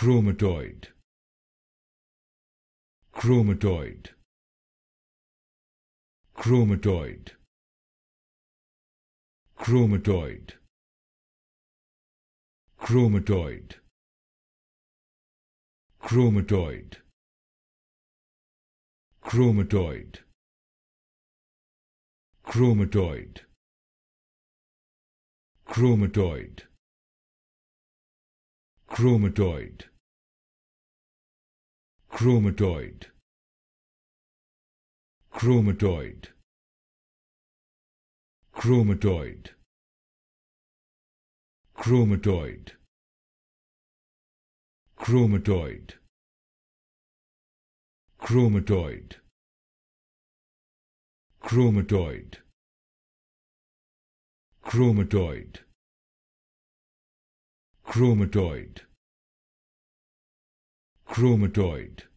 chromatoid chromatoid chromatoid chromatoid chromatoid chromatoid chromatoid chromatoid chromatoid chromatoid chromatoid chromatoid chromatoid chromatoid chromatoid chromatoid chromatoid chromatoid chromatoid chromatoid